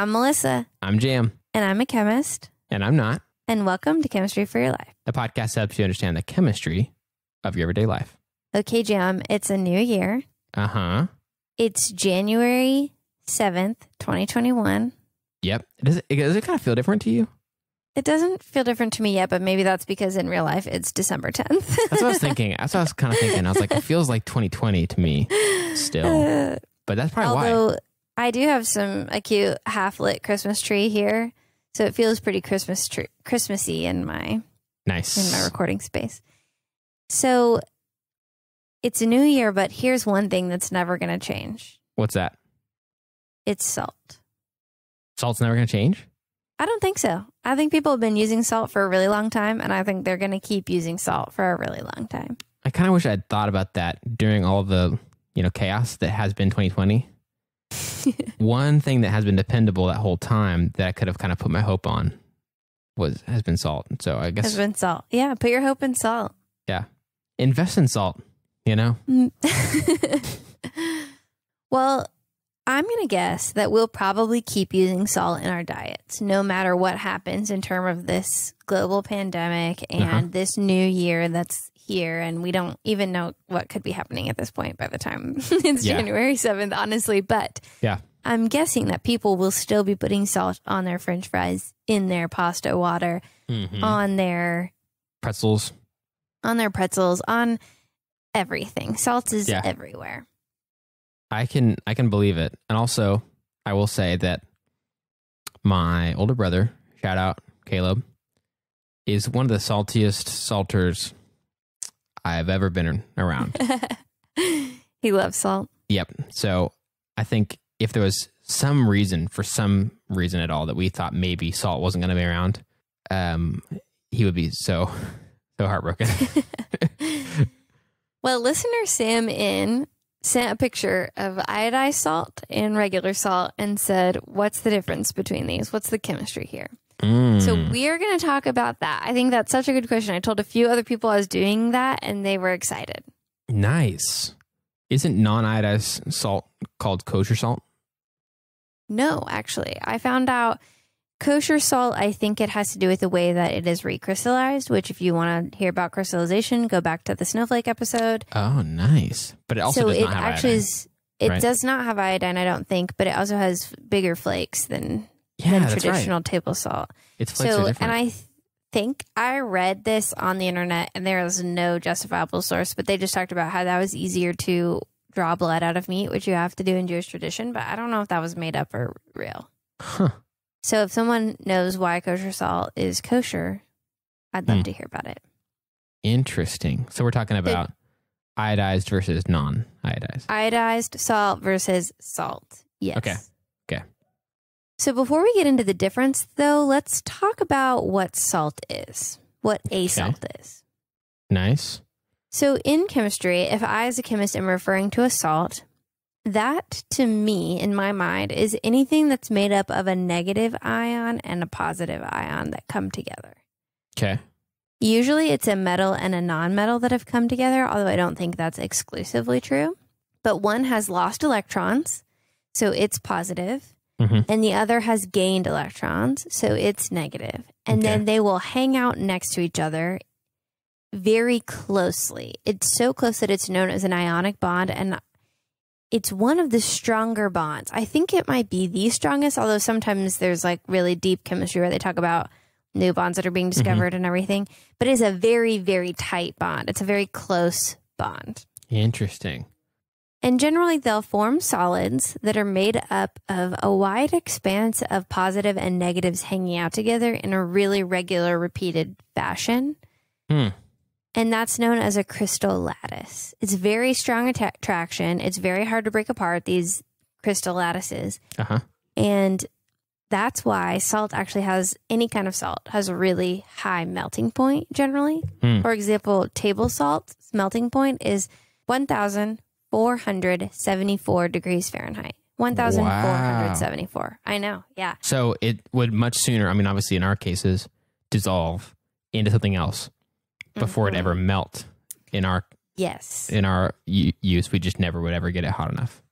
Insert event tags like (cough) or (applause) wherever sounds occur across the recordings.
I'm Melissa. I'm Jam. And I'm a chemist. And I'm not. And welcome to Chemistry for Your Life, the podcast helps you understand the chemistry of your everyday life. Okay, Jam, it's a new year. Uh huh. It's January 7th, 2021. Yep. Does it, does it kind of feel different to you? It doesn't feel different to me yet, but maybe that's because in real life it's December 10th. that's what I was thinking. That's what I was kind of thinking. I was like, it (laughs) feels like 2020 to me still. Uh, but that's probably although, why. I do have some a cute half lit Christmas tree here, so it feels pretty Christmas tree Christmassy in my nice in my recording space. So it's a new year, but here's one thing that's never going to change. What's that? It's salt. Salt's never going to change. I don't think so. I think people have been using salt for a really long time, and I think they're going to keep using salt for a really long time. I kind of wish I'd thought about that during all the you know chaos that has been 2020. (laughs) one thing that has been dependable that whole time that I could have kind of put my hope on was has been salt. So I guess has been salt. Yeah, put your hope in salt. Yeah, invest in salt. You know. (laughs) well, I'm gonna guess that we'll probably keep using salt in our diets, no matter what happens in term of this global pandemic uh-huh. and uh -huh. this new year that's and we don't even know what could be happening at this point by the time (laughs) it's yeah. January 7th, honestly. But yeah, I'm guessing that people will still be putting salt on their french fries, in their pasta water, mm-hmm. on their pretzels, on their pretzels, on everything. Salt is yeah. everywhere. I can I can believe it. And also, I will say that my older brother, shout out Caleb, is one of the saltiest salters I've ever been around. (laughs) he loves salt. Yep. So I think if there was some reason, for some reason at all, that we thought maybe salt wasn't going to be around, um, he would be so, so heartbroken. (laughs) (laughs) well, listener Sam in sent a picture of iodized salt and regular salt and said, What's the difference between these? What's the chemistry here? So hmm. we're going to talk about that. I think that's such a good question. I told a few other people I was doing that and they were excited. Nice. Isn't non iodized salt called kosher salt? No, actually. I found out kosher salt, I think it has to do with the way that it is recrystallized, which if you want to hear about crystallization, go back to the snowflake episode. Oh, nice. But it also so it actually iodine, is, it right? does not have iodine, I don't think, but it also has bigger flakes than yeah, than traditional right. table salt. Its flakes so, are different. And I think I read this on the internet and there was no justifiable source, but they just talked about how that was easier to draw blood out of meat, which you have to do in Jewish tradition. But I don't know if that was made up or real. Huh. So if someone knows why kosher salt is kosher, I'd love mm. to hear about it. Interesting. So we're talking about the, iodized versus non iodized. Iodized salt versus salt. Yes. Okay. So before we get into the difference, though, let's talk about what salt is, what a okay. salt is. Nice. So in chemistry, if I as a chemist am referring to a salt, that to me, in my mind, is anything that's made up of a negative ion and a positive ion that come together. Okay. Usually it's a metal and a nonmetal that have come together, although I don't think that's exclusively true. But one has lost electrons, so it's positive, mm-hmm. and the other has gained electrons, so it's negative. And okay. then they will hang out next to each other very closely. It's so close that it's known as an ionic bond, and it's one of the stronger bonds. I think it might be the strongest, although sometimes there's like really deep chemistry where they talk about new bonds that are being mm-hmm. discovered mm-hmm. and everything. But it is a very, very tight bond. It's a very close bond. Interesting. And generally, they'll form solids that are made up of a wide expanse of positive and negatives hanging out together in a really regular, repeated fashion. Hmm. And that's known as a crystal lattice. It's very strong attraction. It's very hard to break apart, these crystal lattices. Uh -huh. And that's why salt actually has any kind of salt has a really high melting point generally. Hmm. For example, table salt's melting point is 1000 474 degrees Fahrenheit. 1474. Wow. I know. Yeah. So it would much sooner, I mean, obviously in our cases, dissolve into something else before mm-hmm. it ever melt in our yes in our use we just never would ever get it hot enough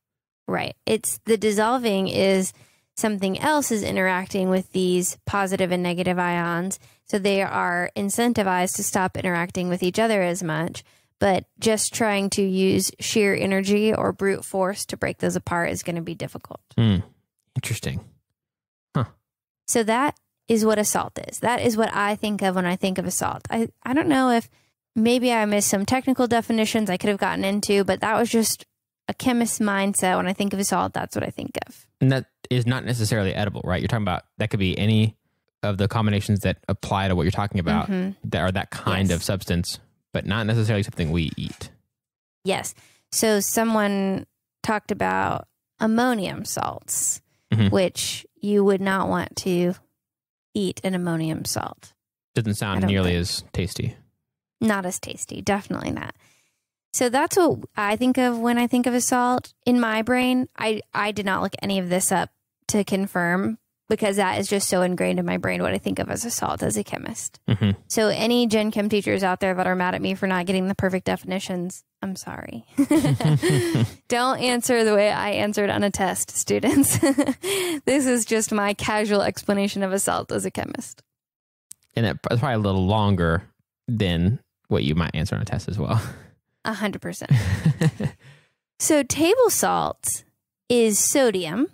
right it's the dissolving is something else is interacting with these positive and negative ions so they are incentivized to stop interacting with each other as much but just trying to use sheer energy or brute force to break those apart is going to be difficult. Mm, interesting. Huh. So that is what assault is. That is what I think of when I think of assault. I, I don't know if maybe I missed some technical definitions I could have gotten into, but that was just a chemist's mindset. When I think of assault, that's what I think of. And that is not necessarily edible, right? You're talking about that could be any of the combinations that apply to what you're talking about mm -hmm. that are that kind yes. of substance but not necessarily something we eat. Yes. So someone talked about ammonium salts, mm-hmm. which you would not want to eat an ammonium salt. Doesn't sound nearly think. as tasty. Not as tasty, definitely not. So that's what I think of when I think of a salt in my brain. I I did not look any of this up to confirm, because that is just so ingrained in my brain what I think of as a salt as a chemist. Mm-hmm. So any gen chem teachers out there that are mad at me for not getting the perfect definitions, I'm sorry. (laughs) Don't answer the way I answered on a test, students. (laughs) this is just my casual explanation of a salt as a chemist. And it's probably a little longer than what you might answer on a test as well. A hundred percent. (laughs) So table salt is sodium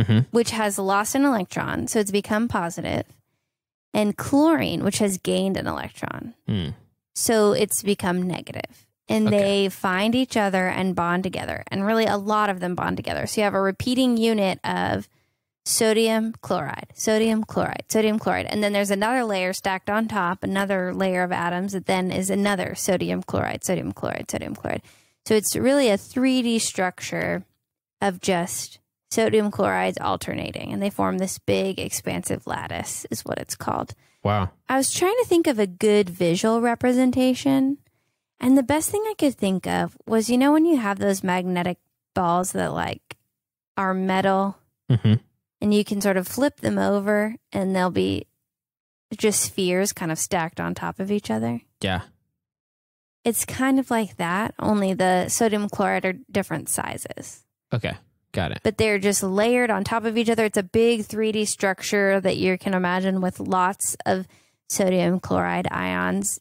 mm-hmm. which has lost an electron, so it's become positive, and chlorine, which has gained an electron. Mm. So it's become negative. And okay. they find each other and bond together. And really, a lot of them bond together. So you have a repeating unit of sodium chloride, sodium chloride, sodium chloride. And then there's another layer stacked on top, another layer of atoms that then is another sodium chloride, sodium chloride, sodium chloride. So it's really a 3D structure of just sodium chlorides alternating and they form this big expansive lattice is what it's called. Wow. I was trying to think of a good visual representation and the best thing I could think of was you know when you have those magnetic balls that like are metal mm -hmm. and you can sort of flip them over and they'll be just spheres kind of stacked on top of each other. Yeah. It's kind of like that, only the sodium chloride are different sizes. Okay. Got it. But they're just layered on top of each other. It's a big 3D structure that you can imagine with lots of sodium chloride ions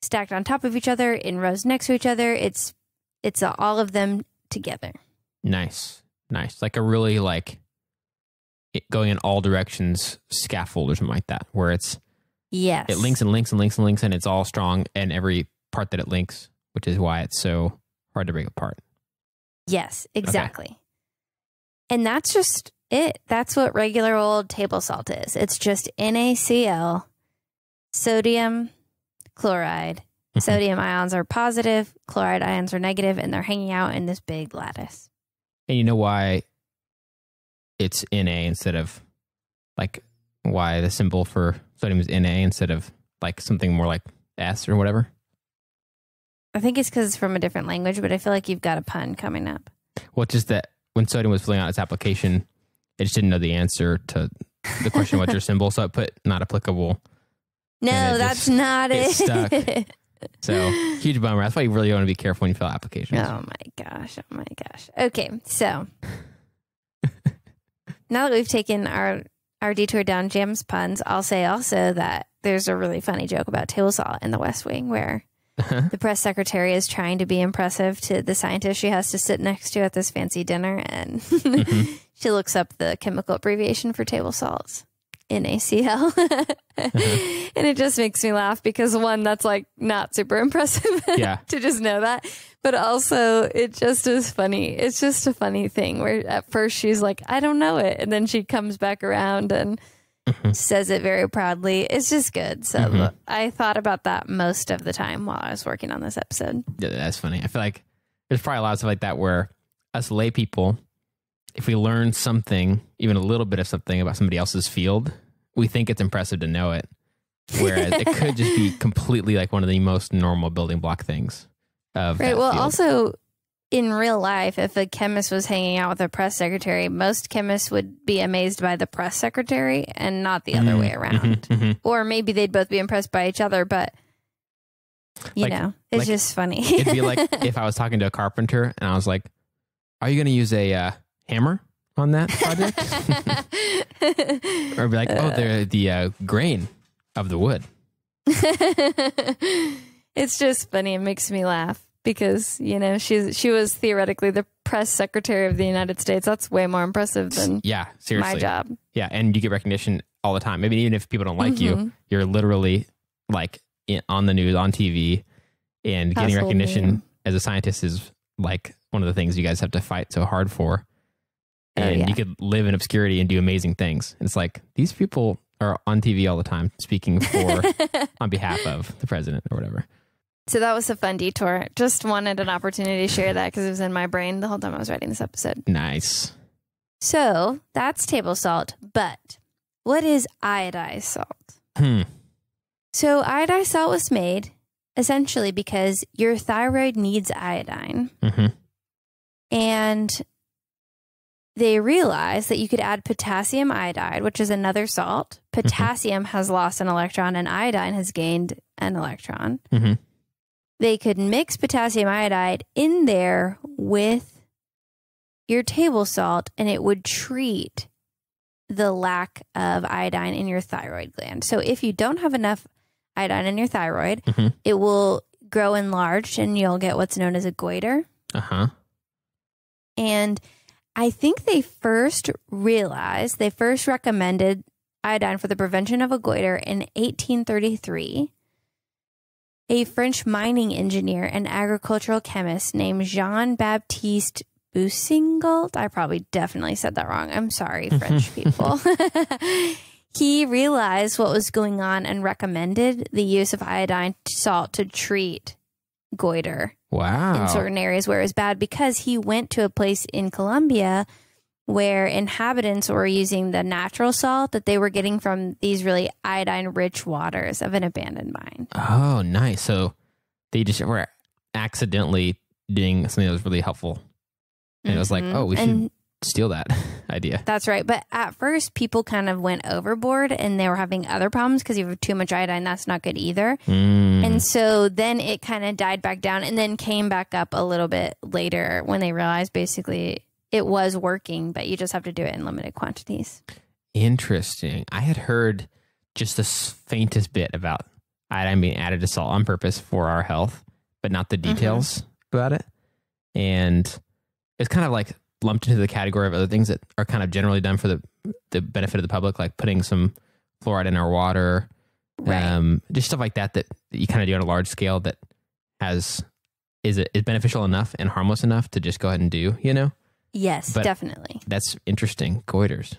stacked on top of each other in rows next to each other. It's it's all of them together. Nice. Nice. Like a really like going in all directions scaffold or something like that where it's Yes. It links and links and links and links and it's all strong and every part that it links, which is why it's so hard to break apart. Yes, exactly. Okay. And that's just it. That's what regular old table salt is. It's just NaCl, sodium chloride. Mm-hmm. Sodium ions are positive, chloride ions are negative, and they're hanging out in this big lattice. And you know why it's Na instead of like why the symbol for sodium is Na instead of like something more like S or whatever? I think it's because it's from a different language, but I feel like you've got a pun coming up. Well, just that when sodium was filling out its application, it just didn't know the answer to the question, what's your (laughs) symbol? So it put not applicable. No, that's just, not it. it (laughs) so huge bummer. That's why you really want to be careful when you fill out applications. Oh my gosh. Oh my gosh. Okay. So (laughs) now that we've taken our, our detour down James puns, I'll say also that there's a really funny joke about table saw in the West Wing where uh-huh. The press secretary is trying to be impressive to the scientist she has to sit next to at this fancy dinner, and mm-hmm. (laughs) she looks up the chemical abbreviation for table salts. NaCl. Uh-huh. (laughs) And it just makes me laugh because one, that's like not super impressive (laughs) yeah. to just know that. But also it just is funny. It's just a funny thing where at first she's like, I don't know it. And then she comes back around and mm-hmm. says it very proudly. It's just good. So mm-hmm. I thought about that most of the time while I was working on this episode. Yeah, that's funny. I feel like there's probably a lot of stuff like that where us lay people, if we learn something, even a little bit of something about somebody else's field, we think it's impressive to know it. Whereas it could just be (laughs) completely like one of the most normal building block things. Of right. Well, field. also in real life, if a chemist was hanging out with a press secretary, most chemists would be amazed by the press secretary and not the mm -hmm. other mm-hmm. way mm-hmm. around. Mm -hmm. Or maybe they'd both be impressed by each other, but you like, know, it's like, just funny. it'd be like (laughs) if I was talking to a carpenter and I was like, Are you going to use a uh, hammer on that project? (laughs) or be like, Oh, they're the uh, grain of the wood. (laughs) it's just funny. It makes me laugh because you know she's she was theoretically the press secretary of the United States. That's way more impressive than yeah, seriously, my job. Yeah, and you get recognition all the time. I mean, even if people don't like mm-hmm. you, you're literally like in, on the news, on TV, and Household getting recognition name. as a scientist is like one of the things you guys have to fight so hard for. And oh, yeah. you could live in obscurity and do amazing things. it's like these people are on TV all the time speaking for (laughs) on behalf of the president or whatever. So that was a fun detour. Just wanted an opportunity to share that because it was in my brain the whole time I was writing this episode. Nice. So that's table salt, but what is iodized salt? Hmm. So iodized salt was made essentially because your thyroid needs iodine. Mm-hmm. And they realized that you could add potassium iodide, which is another salt. Mm-hmm. Potassium mm-hmm. has lost an electron and iodine has gained an electron. Mm-hmm they could mix potassium iodide in there with your table salt and it would treat the lack of iodine in your thyroid gland. So if you don't have enough iodine in your thyroid, mm -hmm. it will grow enlarged and you'll get what's known as a goiter. Uh-huh. And I think they first realized, they first recommended iodine for the prevention of a goiter in 1833 a French mining engineer and agricultural chemist named Jean Baptiste Boussingault. I probably definitely said that wrong. I'm sorry, mm-hmm. French people. (laughs) he realized what was going on and recommended the use of iodine salt to treat goiter. Wow. In certain areas where it was bad because he went to a place in Colombia where inhabitants were using the natural salt that they were getting from these really iodine rich waters of an abandoned mine. Oh, nice. So they just were accidentally doing something that was really helpful. And mm-hmm. it was like, mm-hmm. oh, we should steal that (laughs) idea. That's right. But at first, people kind of went overboard and they were having other problems because you have too much iodine. That's not good either. Mm. And so then it kind of died back down and then came back up a little bit later when they realized basically it was working, but you just have to do it in limited quantities. Interesting. I had heard just the faintest bit about iodine being added to salt on purpose for our health, but not the mm-hmm. details mm-hmm. about it. And it's kind of like lumped into the category of other things that are kind of generally done for the the benefit of the public, like putting some fluoride in our water, right. um, just stuff like that, that that you kind of do on a large scale that has is it is beneficial enough and harmless enough to just go ahead and do, you know? Yes, but definitely. That's interesting. Goiters.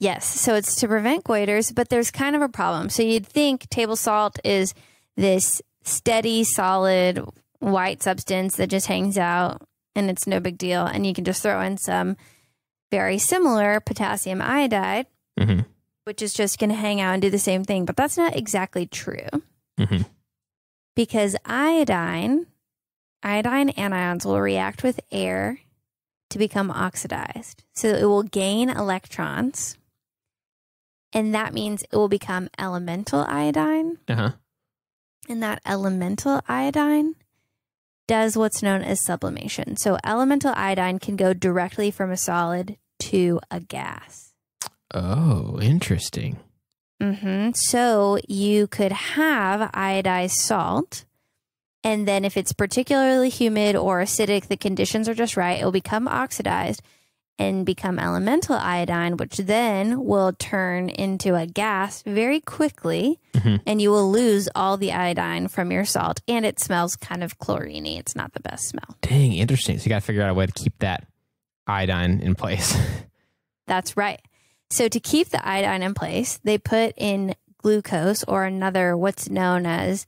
Yes. So it's to prevent goiters, but there's kind of a problem. So you'd think table salt is this steady, solid, white substance that just hangs out and it's no big deal. And you can just throw in some very similar potassium iodide, mm -hmm. which is just going to hang out and do the same thing. But that's not exactly true mm -hmm. because iodine, iodine anions will react with air to become oxidized. So it will gain electrons. And that means it will become elemental iodine. Uh-huh. And that elemental iodine does what's known as sublimation. So elemental iodine can go directly from a solid to a gas. Oh, interesting. Mm -hmm. So you could have iodized salt and then if it's particularly humid or acidic, the conditions are just right, it will become oxidized and become elemental iodine, which then will turn into a gas very quickly, mm -hmm. and you will lose all the iodine from your salt. And it smells kind of chloriney. It's not the best smell. Dang, interesting. So you got to figure out a way to keep that iodine in place. (laughs) That's right. So to keep the iodine in place, they put in glucose or another what's known as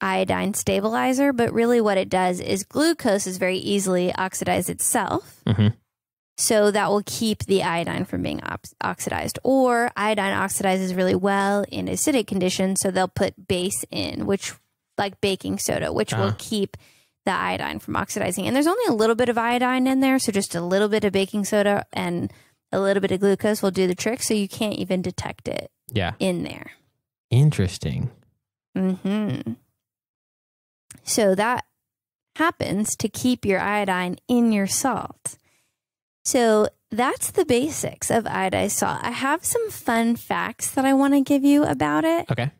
iodine stabilizer, but really what it does is glucose is very easily oxidized itself. Mm -hmm. So that will keep the iodine from being oxidized. Or iodine oxidizes really well in acidic conditions, so they'll put base in, which like baking soda, which uh. will uh-huh. keep the iodine from oxidizing. And there's only a little bit of iodine in there, so just a little bit of baking soda and a little bit of glucose will do the trick, so you can't even detect it. Yeah. In there. Interesting. Mm-hmm. So that happens to keep your iodine in your salt. So that's the basics of iodized salt. I have some fun facts that I want to give you about it. Okay.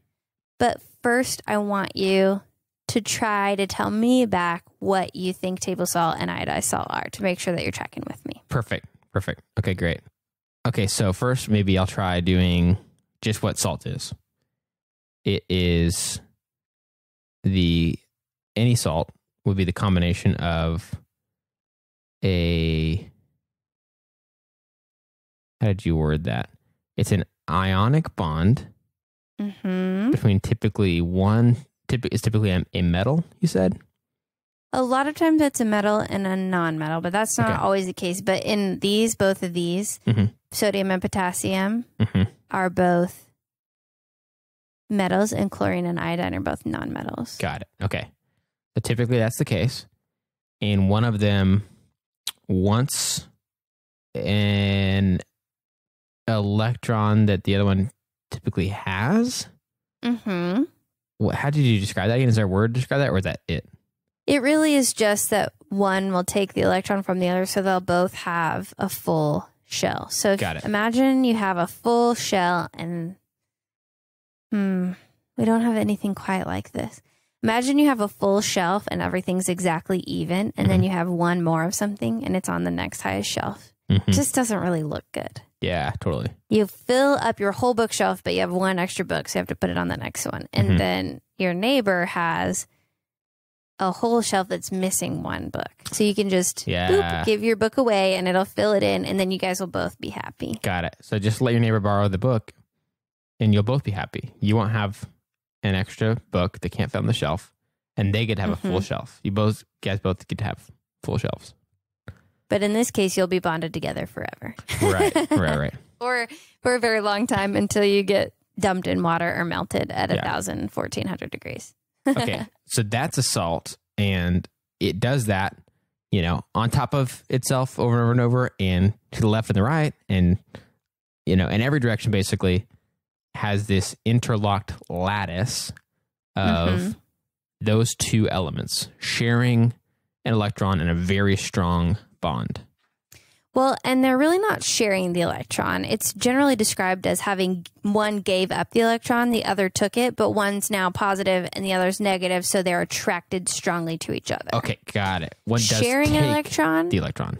But first, I want you to try to tell me back what you think table salt and iodized salt are to make sure that you're tracking with me. Perfect. Perfect. Okay, great. Okay, so first, maybe I'll try doing just what salt is it is the any salt would be the combination of a how did you word that? It's an ionic bond mm-hmm. between typically one It's is typically a, a, metal. You said a lot of times it's a metal and a non-metal, but that's not okay. always the case. But in these, both of these, mm-hmm. sodium and potassium mm-hmm. are both metals, and chlorine and iodine are both non-metals. Got it. Okay typically that's the case. And one of them wants an electron that the other one typically has. Mm-hmm. What, how did you describe that again? Is there a word to describe that, or is that it? It really is just that one will take the electron from the other, so they'll both have a full shell. So if, Got it. imagine you have a full shell, and hmm, we don't have anything quite like this. Imagine you have a full shelf and everything's exactly even, and mm-hmm. then you have one more of something and it's on the next highest shelf. Mm-hmm. It just doesn't really look good. Yeah, totally. You fill up your whole bookshelf, but you have one extra book, so you have to put it on the next one. And mm-hmm. then your neighbor has a whole shelf that's missing one book. So you can just yeah. boop, give your book away and it'll fill it in, and then you guys will both be happy. Got it. So just let your neighbor borrow the book and you'll both be happy. You won't have an extra book they can't fit on the shelf, and they get to have mm-hmm. a full mm-hmm. shelf. You both guys both get to have full shelves. But in this case, you'll be bonded together forever. right, right, right. (laughs) or for a very long time until you get dumped in water or melted at yeah. 1,000, 1,400 degrees. okay, (laughs) so that's a salt, and it does that, you know, on top of itself over and over and over, and to the left and the right, and you know, in every direction basically has this interlocked lattice of mm-hmm. those two elements sharing an electron in a very strong bond. Well, and they're really not sharing the electron. It's generally described as having one gave up the electron, the other took it, but one's now positive and the other's negative, so they're attracted strongly to each other. Okay, got it. One sharing an electron, the electron.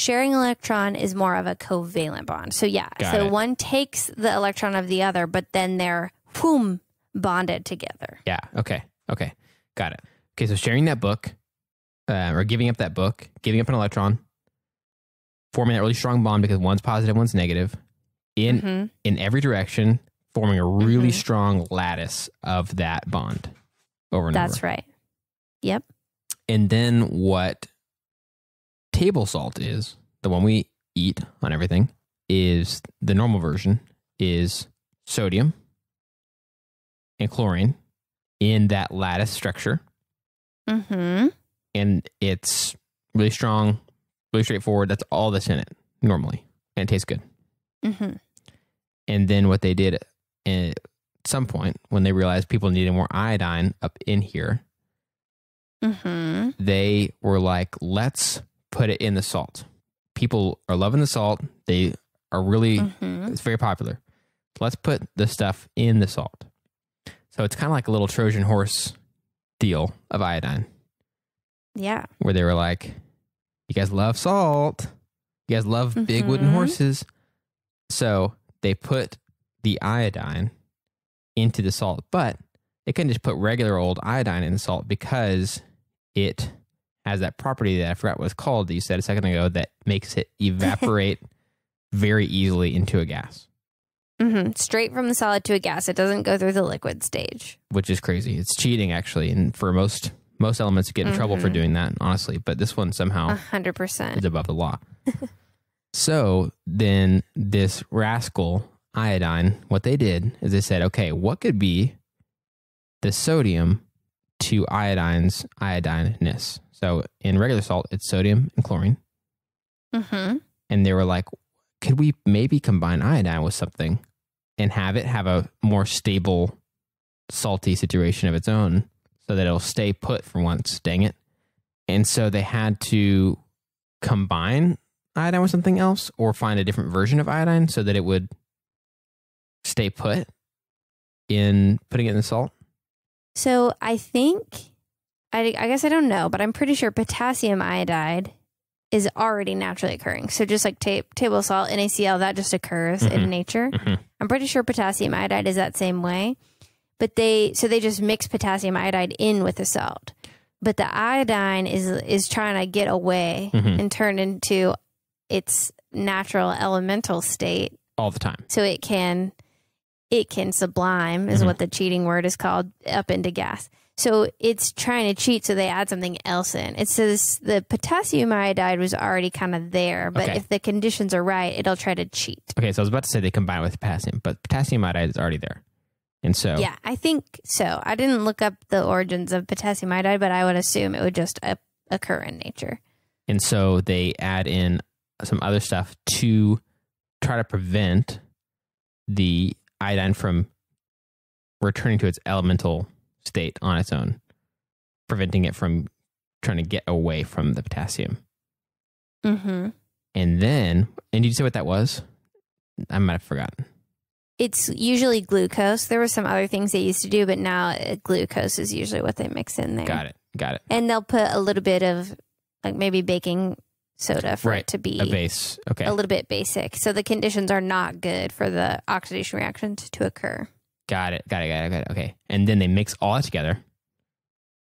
Sharing electron is more of a covalent bond. So yeah, Got so it. one takes the electron of the other, but then they're boom bonded together. Yeah. Okay. Okay. Got it. Okay. So sharing that book, uh, or giving up that book, giving up an electron, forming that really strong bond because one's positive, one's negative, in mm-hmm. in every direction, forming a really mm-hmm. strong lattice of that bond over and That's over. That's right. Yep. And then what table salt is the one we eat on everything is the normal version is sodium and chlorine in that lattice structure. Mm-hmm. And it's really strong, really straightforward. That's all that's in it normally, and it tastes good. Mm-hmm. And then what they did at some point when they realized people needed more iodine up in here, mm-hmm. they were like, let's put it in the salt. People are loving the salt. They are really mm-hmm. it's very popular. Let's put the stuff in the salt. So it's kind of like a little Trojan horse deal of iodine. Yeah. Where they were like, you guys love salt. You guys love mm-hmm. big wooden mm-hmm. horses. So they put the iodine into the salt, but they couldn't just put regular old iodine in the salt because it has that property that I forgot what it's called that you said a second ago that makes it evaporate (laughs) very easily into a gas. Mm-hmm. Straight from the solid to a gas. It doesn't go through the liquid stage, which is crazy. It's cheating, actually, and for most most elements get in mm-hmm. trouble for mm-hmm. doing that, honestly. But this one somehow, hundred percent, is above the law. (laughs) so then, this rascal iodine, what they did is they said, okay, what could be the sodium to iodine's iodineness? So in regular salt, it's sodium and chlorine. Mm-hmm. And they were like, could we maybe combine iodine with something and have it have a more stable, salty situation of its own so that it'll stay put for once? Dang it. And so they had to combine iodine with something else or find a different version of iodine so that it would stay put in putting it in the salt. So I think I, I guess I don't know, but I'm pretty sure potassium iodide is already naturally occurring. So just like table salt, NaCl, that just occurs mm -hmm. in mm-hmm. nature. Mm -hmm. I'm pretty sure potassium iodide is that same way. But they so they just mix potassium iodide in with the salt. But the iodine is is trying to get away mm -hmm. and turn into its natural elemental state all the time. So it can it can sublime is mm-hmm. what the cheating word is called up into gas. So it's trying to cheat, so they add something else in. It says the potassium iodide was already kind of there, but okay. if the conditions are right, it'll try to cheat. Okay, so I was about to say they combine with potassium, but potassium iodide is already there. And so Yeah, I think so. I didn't look up the origins of potassium iodide, but I would assume it would just occur in nature. And so they add in some other stuff to try to prevent the iodine from returning to its elemental state on its own, preventing it from trying to get away from the potassium. Mm-hmm. And then, and did you say what that was? I might have forgotten. It's usually glucose. There were some other things they used to do, but now uh, glucose is usually what they mix in there. Got it. Got it. And they'll put a little bit of, like maybe baking soda for right. it to be a base. Okay. A little bit basic. So the conditions are not good for the oxidation reaction to occur. Got it. Got it. Got it. Got it. Okay. And then they mix all that together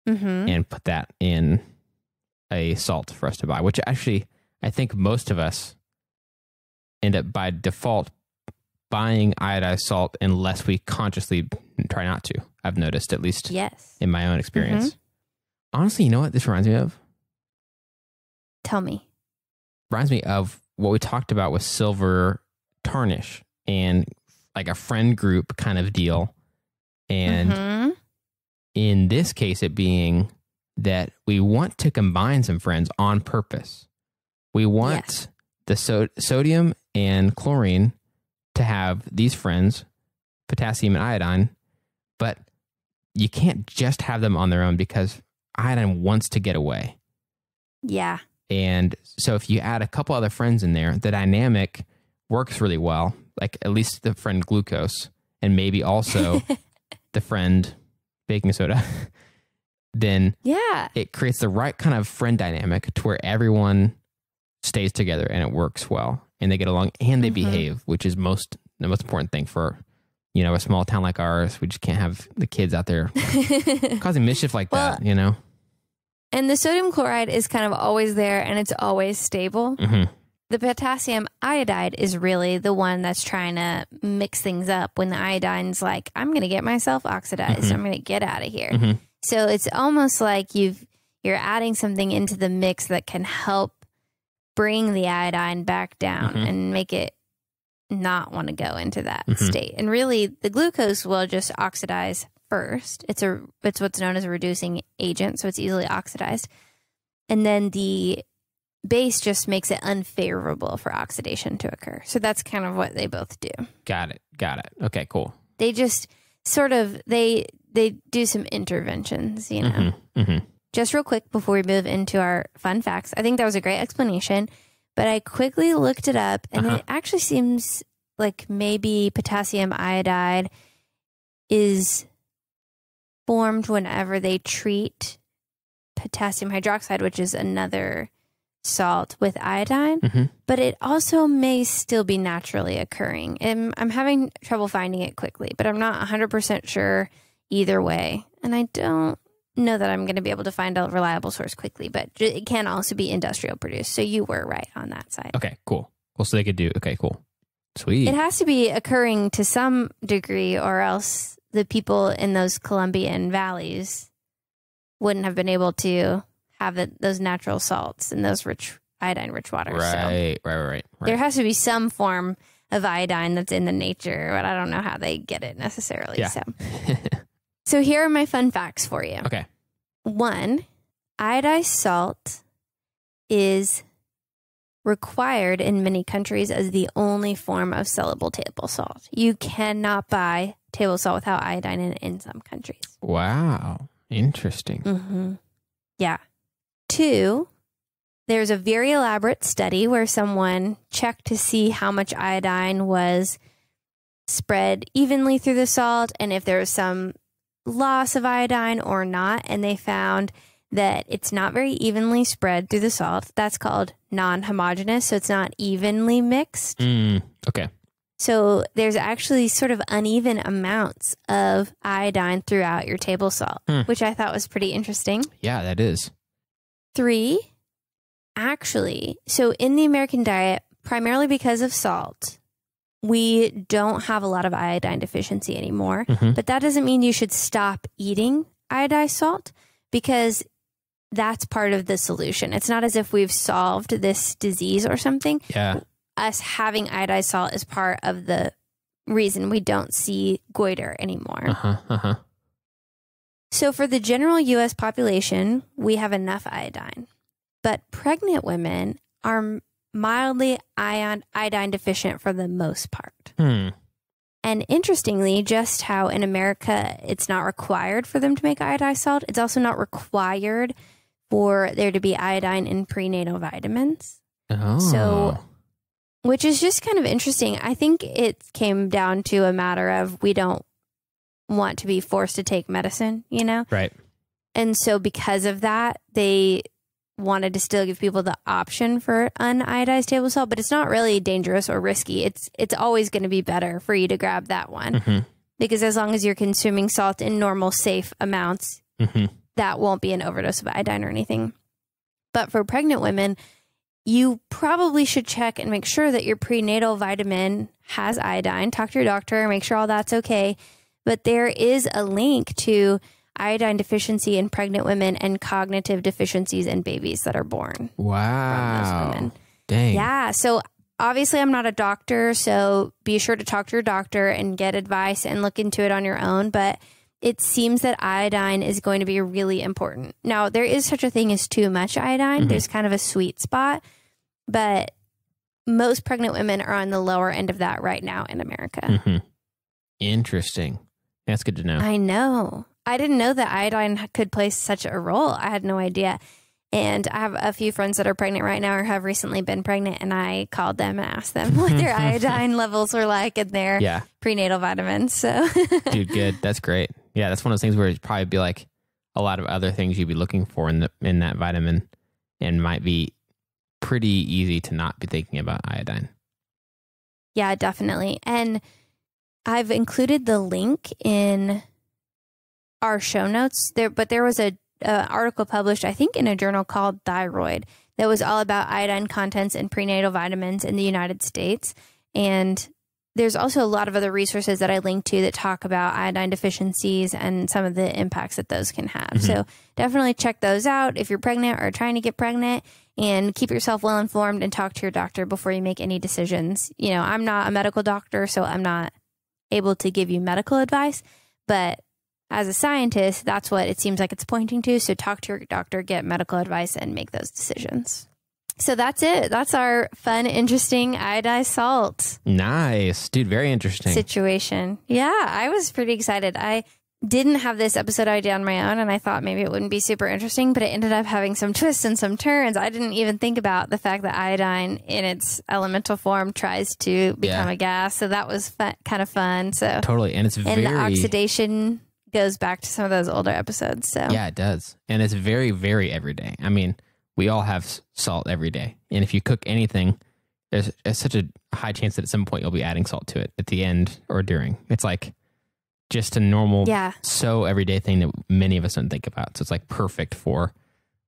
mm-hmm. and put that in a salt for us to buy, which actually I think most of us end up by default buying iodized salt unless we consciously try not to. I've noticed, at least yes. in my own experience. Mm-hmm. Honestly, you know what this reminds me of? Tell me. Reminds me of what we talked about with silver tarnish and like a friend group kind of deal. And mm-hmm. in this case, it being that we want to combine some friends on purpose. We want yes. the so- sodium and chlorine to have these friends, potassium and iodine, but you can't just have them on their own because iodine wants to get away. Yeah. And so if you add a couple other friends in there, the dynamic works really well like at least the friend glucose and maybe also (laughs) the friend baking soda, (laughs) then yeah, it creates the right kind of friend dynamic to where everyone stays together and it works well and they get along and they mm-hmm. behave, which is most the most important thing for you know a small town like ours. We just can't have the kids out there (laughs) causing mischief like well, that, you know. And the sodium chloride is kind of always there and it's always stable. Mm-hmm. The potassium iodide is really the one that's trying to mix things up when the iodine's like, I'm going to get myself oxidized. Mm-hmm. I'm going to get out of here. Mm-hmm. So it's almost like you've you're adding something into the mix that can help bring the iodine back down mm-hmm. and make it not want to go into that mm-hmm. state. And really the glucose will just oxidize first. It's a it's what's known as a reducing agent, so it's easily oxidized. And then the base just makes it unfavorable for oxidation to occur. So that's kind of what they both do. Got it. Got it. Okay, cool. They just sort of they they do some interventions, you know. Mm -hmm, mm -hmm. Just real quick before we move into our fun facts. I think that was a great explanation, but I quickly looked it up and uh -huh. it actually seems like maybe potassium iodide is formed whenever they treat potassium hydroxide, which is another salt with iodine, mm -hmm. but it also may still be naturally occurring. And I'm having trouble finding it quickly, but I'm not 100% sure either way. And I don't know that I'm going to be able to find a reliable source quickly, but it can also be industrial produced. So you were right on that side. Okay, cool. Well, so they could do, okay, cool. Sweet. It has to be occurring to some degree, or else the people in those Colombian valleys wouldn't have been able to have those natural salts and those rich iodine rich waters. Right, so right, right, right. There has to be some form of iodine that's in the nature, but I don't know how they get it necessarily. Yeah. So. (laughs) so here are my fun facts for you. Okay. One, iodized salt is required in many countries as the only form of sellable table salt. You cannot buy table salt without iodine in, in some countries. Wow. Interesting. Mm -hmm. Yeah. Two, there's a very elaborate study where someone checked to see how much iodine was spread evenly through the salt and if there was some loss of iodine or not. And they found that it's not very evenly spread through the salt. That's called non homogeneous. So it's not evenly mixed. Mm, okay. So there's actually sort of uneven amounts of iodine throughout your table salt, hmm. which I thought was pretty interesting. Yeah, that is. Three, actually, so in the American diet, primarily because of salt, we don't have a lot of iodine deficiency anymore. Mm -hmm. But that doesn't mean you should stop eating iodized salt because that's part of the solution. It's not as if we've solved this disease or something. Yeah. Us having iodized salt is part of the reason we don't see goiter anymore. Uh -huh, uh -huh. So, for the general US population, we have enough iodine, but pregnant women are mildly ion, iodine deficient for the most part. Hmm. And interestingly, just how in America it's not required for them to make iodized salt, it's also not required for there to be iodine in prenatal vitamins. Oh. So, which is just kind of interesting. I think it came down to a matter of we don't want to be forced to take medicine, you know? Right. And so because of that, they wanted to still give people the option for uniodized table salt, but it's not really dangerous or risky. It's it's always going to be better for you to grab that one. Mm -hmm. Because as long as you're consuming salt in normal safe amounts, mm -hmm. that won't be an overdose of iodine or anything. But for pregnant women, you probably should check and make sure that your prenatal vitamin has iodine. Talk to your doctor, make sure all that's okay but there is a link to iodine deficiency in pregnant women and cognitive deficiencies in babies that are born. Wow. Dang. Yeah. So obviously, I'm not a doctor, so be sure to talk to your doctor and get advice and look into it on your own. But it seems that iodine is going to be really important. Now, there is such a thing as too much iodine, mm -hmm. there's kind of a sweet spot, but most pregnant women are on the lower end of that right now in America. Mm -hmm. Interesting. That's good to know. I know. I didn't know that iodine could play such a role. I had no idea. And I have a few friends that are pregnant right now or have recently been pregnant, and I called them and asked them (laughs) what their iodine (laughs) levels were like in their yeah. prenatal vitamins. So, (laughs) dude, good. That's great. Yeah, that's one of those things where it'd probably be like a lot of other things you'd be looking for in the in that vitamin, and might be pretty easy to not be thinking about iodine. Yeah, definitely. And I've included the link in our show notes there, but there was a, a article published, I think, in a journal called Thyroid that was all about iodine contents in prenatal vitamins in the United States. And there's also a lot of other resources that I link to that talk about iodine deficiencies and some of the impacts that those can have. Mm -hmm. So definitely check those out if you're pregnant or trying to get pregnant and keep yourself well informed and talk to your doctor before you make any decisions. You know, I'm not a medical doctor, so I'm not able to give you medical advice, but as a scientist, that's what it seems like it's pointing to. So talk to your doctor, get medical advice, and make those decisions. So that's it. That's our fun, interesting iodized salt. Nice. Dude, very interesting. Situation. Yeah, I was pretty excited. I didn't have this episode idea on my own and I thought maybe it wouldn't be super interesting, but it ended up having some twists and some turns. I didn't even think about the fact that iodine in its elemental form tries to become yeah. a gas. So that was fun, kind of fun. So totally. And it's and very, the oxidation goes back to some of those older episodes. So yeah, it does. And it's very, very everyday. I mean, we all have salt every day. And if you cook anything, there's, there's such a high chance that at some point you'll be adding salt to it at the end or during. It's like, just a normal, yeah. so everyday thing that many of us don't think about. So it's like perfect for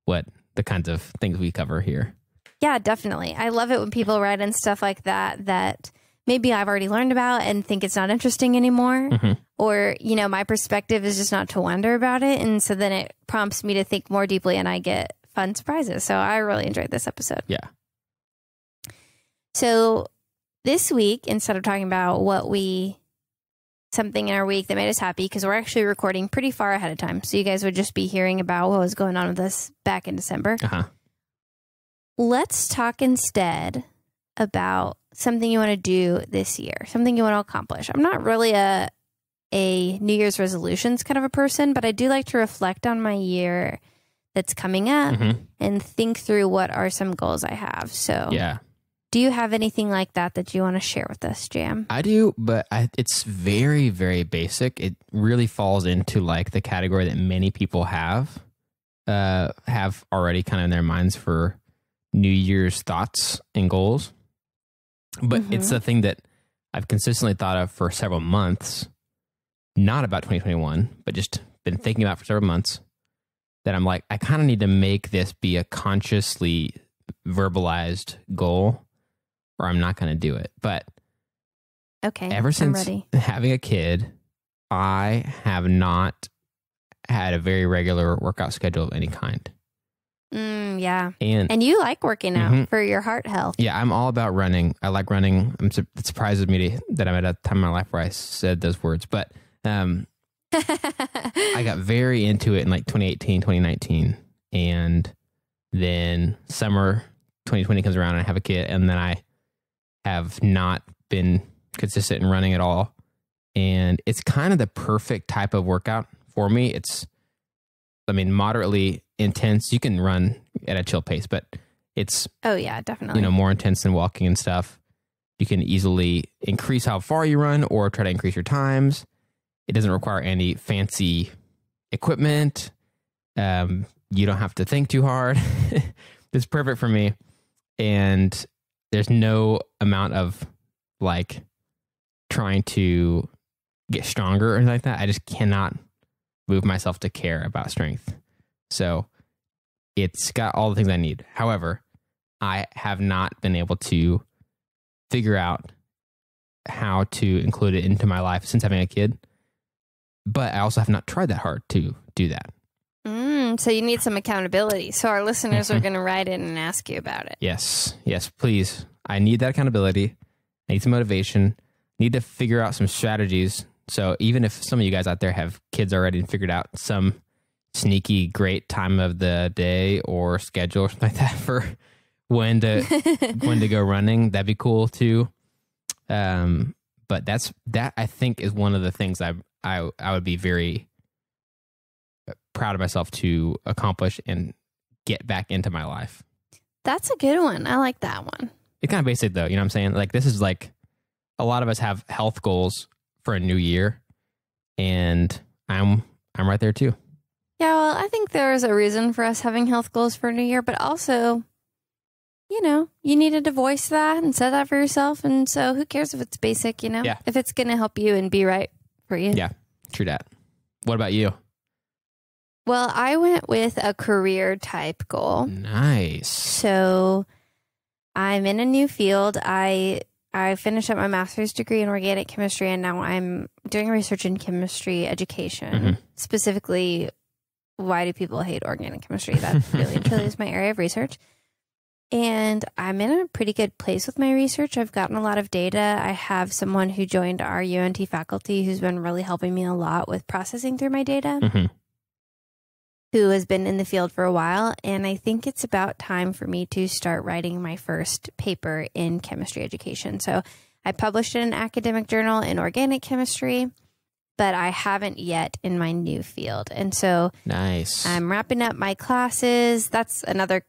what the kinds of things we cover here. Yeah, definitely. I love it when people write in stuff like that that maybe I've already learned about and think it's not interesting anymore. Mm -hmm. Or, you know, my perspective is just not to wonder about it. And so then it prompts me to think more deeply and I get fun surprises. So I really enjoyed this episode. Yeah. So this week, instead of talking about what we something in our week that made us happy because we're actually recording pretty far ahead of time. So you guys would just be hearing about what was going on with us back in December. Uh-huh. Let's talk instead about something you want to do this year, something you want to accomplish. I'm not really a a New Year's resolutions kind of a person, but I do like to reflect on my year that's coming up mm-hmm. and think through what are some goals I have. So yeah. Do you have anything like that that you want to share with us, Jam? I do, but I, it's very, very basic. It really falls into like the category that many people have uh, have already kind of in their minds for New Year's thoughts and goals. But mm-hmm. it's the thing that I've consistently thought of for several months, not about 2021, but just been thinking about for several months. That I'm like, I kind of need to make this be a consciously verbalized goal or I'm not going to do it. But okay, ever since having a kid, I have not had a very regular workout schedule of any kind. Mm, yeah, and and you like working out mm-hmm. for your heart health. Yeah, I'm all about running. I like running. I'm su- it surprises me to, that I'm at a time in my life where I said those words, but um, (laughs) I got very into it in like 2018, 2019, and then summer 2020 comes around and I have a kid, and then I have not been consistent in running at all. And it's kind of the perfect type of workout for me. It's, I mean, moderately intense. You can run at a chill pace, but it's, oh, yeah, definitely, you know, more intense than walking and stuff. You can easily increase how far you run or try to increase your times. It doesn't require any fancy equipment. Um, you don't have to think too hard. (laughs) it's perfect for me. And there's no amount of like trying to get stronger or anything like that. I just cannot move myself to care about strength. So it's got all the things I need. However, I have not been able to figure out how to include it into my life since having a kid. But I also have not tried that hard to do that. Mm, so you need some accountability. So our listeners are (laughs) going to write in and ask you about it. Yes, yes, please. I need that accountability. I need some motivation. need to figure out some strategies. So even if some of you guys out there have kids already and figured out some sneaky great time of the day or schedule or something like that (laughs) for when to (laughs) when to go running, that'd be cool too. Um, but that's that I think is one of the things I I I would be very proud of myself to accomplish and get back into my life. That's a good one. I like that one. It's kind of basic though, you know what I'm saying? Like this is like a lot of us have health goals for a new year and I'm I'm right there too. Yeah, well, I think there is a reason for us having health goals for a new year, but also you know, you needed to voice that and say that for yourself. And so who cares if it's basic, you know? Yeah. If it's going to help you and be right for you. Yeah, true that. What about you? Well, I went with a career type goal. Nice. So I'm in a new field. I I finished up my master's degree in organic chemistry and now I'm doing research in chemistry education. Mm -hmm. Specifically, why do people hate organic chemistry? That (laughs) really truly is my area of research. And I'm in a pretty good place with my research. I've gotten a lot of data. I have someone who joined our UNT faculty who's been really helping me a lot with processing through my data. Mm -hmm who has been in the field for a while. And I think it's about time for me to start writing my first paper in chemistry education. So I published in an academic journal in organic chemistry, but I haven't yet in my new field. And so nice. I'm wrapping up my classes. That's another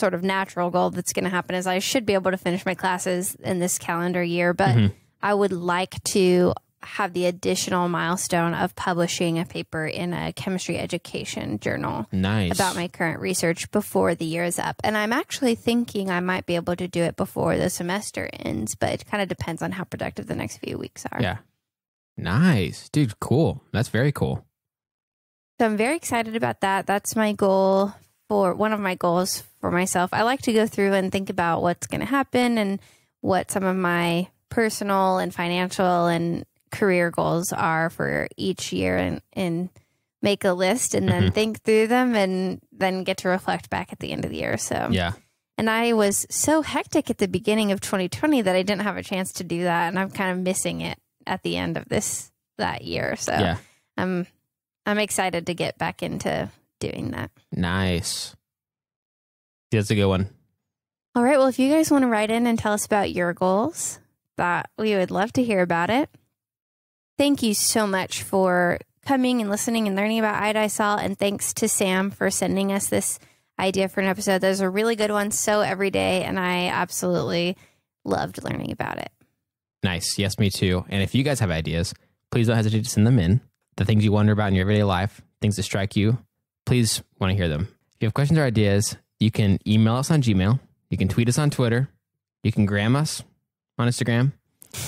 sort of natural goal that's going to happen is I should be able to finish my classes in this calendar year, but mm -hmm. I would like to have the additional milestone of publishing a paper in a chemistry education journal nice. about my current research before the year is up. And I'm actually thinking I might be able to do it before the semester ends, but it kind of depends on how productive the next few weeks are. Yeah. Nice. Dude, cool. That's very cool. So I'm very excited about that. That's my goal for one of my goals for myself. I like to go through and think about what's going to happen and what some of my personal and financial and career goals are for each year and, and make a list and then mm-hmm. think through them and then get to reflect back at the end of the year. So, yeah. And I was so hectic at the beginning of 2020 that I didn't have a chance to do that. And I'm kind of missing it at the end of this, that year. So, yeah. I'm, I'm excited to get back into doing that. Nice. That's a good one. All right. Well, if you guys want to write in and tell us about your goals, that we would love to hear about it. Thank you so much for coming and listening and learning about iodisol. And thanks to Sam for sending us this idea for an episode. Those are really good ones, so every day. And I absolutely loved learning about it. Nice. Yes, me too. And if you guys have ideas, please don't hesitate to send them in. The things you wonder about in your everyday life, things that strike you, please want to hear them. If you have questions or ideas, you can email us on Gmail, you can tweet us on Twitter, you can gram us on Instagram,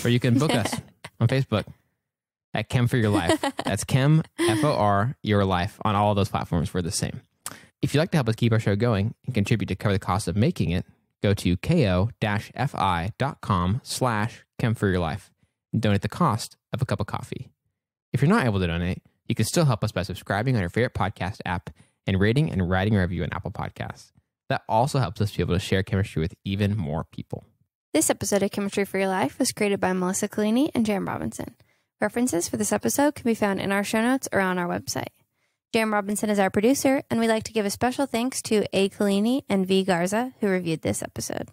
or you can book us (laughs) on Facebook at Chem for Your Life. (laughs) That's Chem F O R Your Life on all those platforms. We're the same. If you'd like to help us keep our show going and contribute to cover the cost of making it, go to ko-fi.com slash chem for your life and donate the cost of a cup of coffee. If you're not able to donate, you can still help us by subscribing on your favorite podcast app and rating and writing a review on Apple Podcasts. That also helps us be able to share chemistry with even more people. This episode of Chemistry for Your Life was created by Melissa Collini and Jam Robinson. References for this episode can be found in our show notes or on our website. Jam Robinson is our producer, and we'd like to give a special thanks to A. Collini and V. Garza, who reviewed this episode.